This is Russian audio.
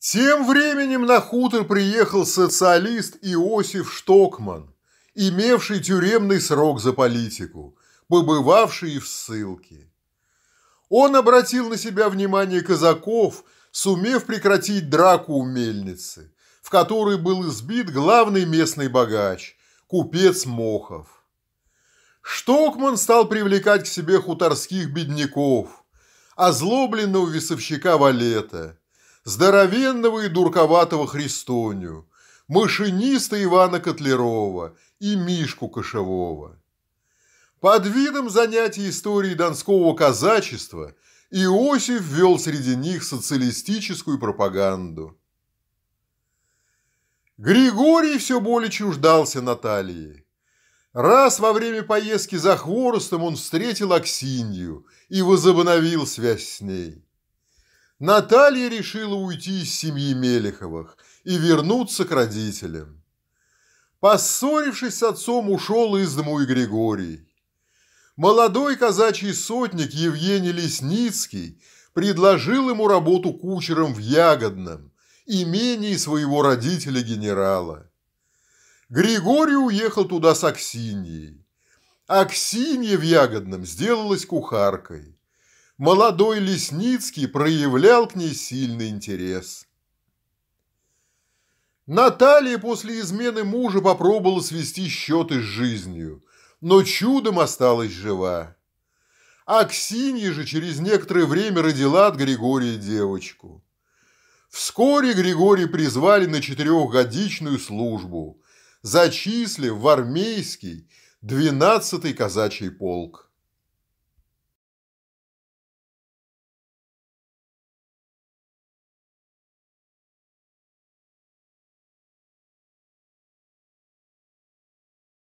Тем временем на хутор приехал социалист Иосиф Штокман, имевший тюремный срок за политику, побывавший в ссылке. Он обратил на себя внимание казаков, сумев прекратить драку у мельницы, в которой был избит главный местный богач, купец Мохов. Штокман стал привлекать к себе хуторских бедняков, озлобленного весовщика Валета – здоровенного и дурковатого Христоню, машиниста Ивана Котлерова и Мишку Кошевого. Под видом занятий истории донского казачества Иосиф ввел среди них социалистическую пропаганду. Григорий все более чуждался Натальи. Раз во время поездки за хворостом он встретил Аксинью и возобновил связь с ней. Наталья решила уйти из семьи Мелеховых и вернуться к родителям. Поссорившись с отцом, ушел из дому и Григорий. Молодой казачий сотник Евгений Лесницкий предложил ему работу кучером в Ягодном, имении своего родителя-генерала. Григорий уехал туда с Аксиньей. Аксинья в Ягодном сделалась кухаркой молодой Лесницкий проявлял к ней сильный интерес. Наталья после измены мужа попробовала свести счеты с жизнью, но чудом осталась жива. Аксинья же через некоторое время родила от Григория девочку. Вскоре Григорий призвали на четырехгодичную службу, зачислив в армейский 12-й казачий полк.